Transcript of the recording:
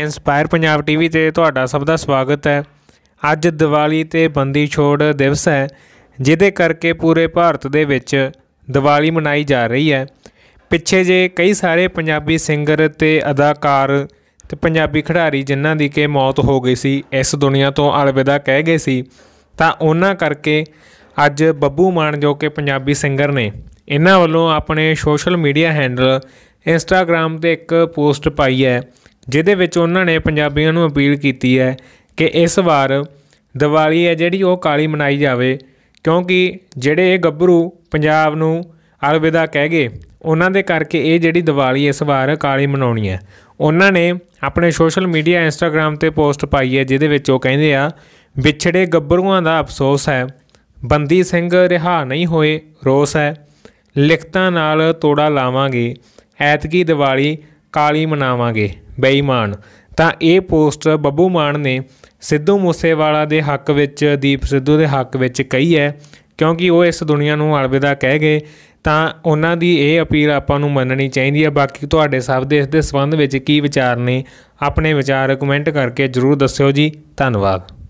inspire Punjab TV ਤੇ ਤੁਹਾਡਾ ਸਭ ਦਾ ਸਵਾਗਤ ਹੈ ਅੱਜ ਦੀਵਾਲੀ ਤੇ ਬੰਦੀ ਛੋੜ ਦਿਵਸ ਹੈ ਜਿਹਦੇ ਕਰਕੇ ਪੂਰੇ ਭਾਰਤ ਦੇ ਵਿੱਚ ਦੀਵਾਲੀ ਮਨਾਈ ਜਾ ਰਹੀ ਹੈ ਪਿੱਛੇ ਜੇ ਕਈ ਸਾਰੇ ਪੰਜਾਬੀ ਸਿੰਗਰ ਤੇ ਅਦਾਕਾਰ ਤੇ ਪੰਜਾਬੀ ਖਿਡਾਰੀ ਜਿਨ੍ਹਾਂ ਦੀ ਕਿ ਮੌਤ ਹੋ ਗਈ ਸੀ ਇਸ ਦੁਨੀਆ ਤੋਂ ਅਲਵਿਦਾ ਕਹਿ ਗਏ ਸੀ ਤਾਂ ਉਹਨਾਂ ਕਰਕੇ ਅੱਜ ਬੱਬੂ ਮਾਨ ਜੋ ਕਿ ਪੰਜਾਬੀ ਸਿੰਗਰ ਨੇ ਇਹਨਾਂ ਵੱਲੋਂ ਆਪਣੇ ਸੋਸ਼ਲ ਮੀਡੀਆ ਹੈਂਡਲ ਇੰਸਟਾਗ੍ਰam ਤੇ ਇੱਕ ਪੋਸਟ ਪਾਈ ਹੈ ਜਿਹਦੇ ਵਿੱਚ ਉਹਨਾਂ ਨੇ ਪੰਜਾਬੀਆਂ ਨੂੰ ਅਪੀਲ ਕੀਤੀ ਹੈ ਕਿ ਇਸ ਵਾਰ ਦੀਵਾਲੀ ਹੈ ਜਿਹੜੀ ਉਹ ਕਾਲੀ ਮਨਾਈ ਜਾਵੇ ਕਿਉਂਕਿ ਜਿਹੜੇ ਇਹ ਗੱਭਰੂ ਪੰਜਾਬ ਨੂੰ ਅਲਵਿਦਾ ਕਹਿ ਗਏ ਉਹਨਾਂ ਦੇ ਕਰਕੇ ਇਹ ਜਿਹੜੀ ਦੀਵਾਲੀ ਇਸ ਵਾਰ ਕਾਲੀ ਮਨਾਉਣੀ ਹੈ ਉਹਨਾਂ ਨੇ ਆਪਣੇ ਸੋਸ਼ਲ ਮੀਡੀਆ ਇੰਸਟਾਗ੍ਰam ਤੇ ਪੋਸਟ ਪਾਈ ਹੈ ਜਿਹਦੇ ਵਿੱਚ ਉਹ ਕਹਿੰਦੇ ਆ ਵਿਛੜੇ ਗੱਭਰੂਆਂ ਦਾ ਅਫਸੋਸ ਹੈ ਬੰਦੀ ਸਿੰਘ ਰਿਹਾ ਨਹੀਂ ਹੋਏ ਰੋਸ ਹੈ ਲਿਖਤਾਂ ਨਾਲ ਤੋੜਾ ਲਾਵਾਂਗੇ ਐਤਕੀ ਦੀਵਾਲੀ ਕਾਲੀ ਮਨਾਵਾਂਗੇ ਬੇਈਮਾਨ ਤਾਂ ਇਹ ਪੋਸਟ ਬੱਬੂ ਮਾਨ ਨੇ ਸਿੱਧੂ ਮੂਸੇਵਾਲਾ ਦੇ ਹੱਕ ਵਿੱਚ ਦੀਪ ਸਿੱਧੂ ਦੇ ਹੱਕ ਵਿੱਚ ਕਹੀ ਹੈ ਕਿਉਂਕਿ ਉਹ ਇਸ ਦੁਨੀਆ ਨੂੰ ਅਲਵਿਦਾ ਕਹਿ ਗਏ ਤਾਂ ਉਹਨਾਂ ਦੀ ਇਹ ਅਪੀਲ ਆਪਾਂ ਨੂੰ ਮੰਨਣੀ ਚਾਹੀਦੀ ਹੈ ਬਾਕੀ ਤੁਹਾਡੇ ਸਭ ਦੇ ਇਸ ਦੇ ਸੰਬੰਧ ਵਿੱਚ ਕੀ ਵਿਚਾਰ ਨੇ ਆਪਣੇ ਵਿਚਾਰ ਕਮੈਂਟ ਕਰਕੇ ਜਰੂਰ ਦੱਸਿਓ ਜੀ ਧੰਨਵਾਦ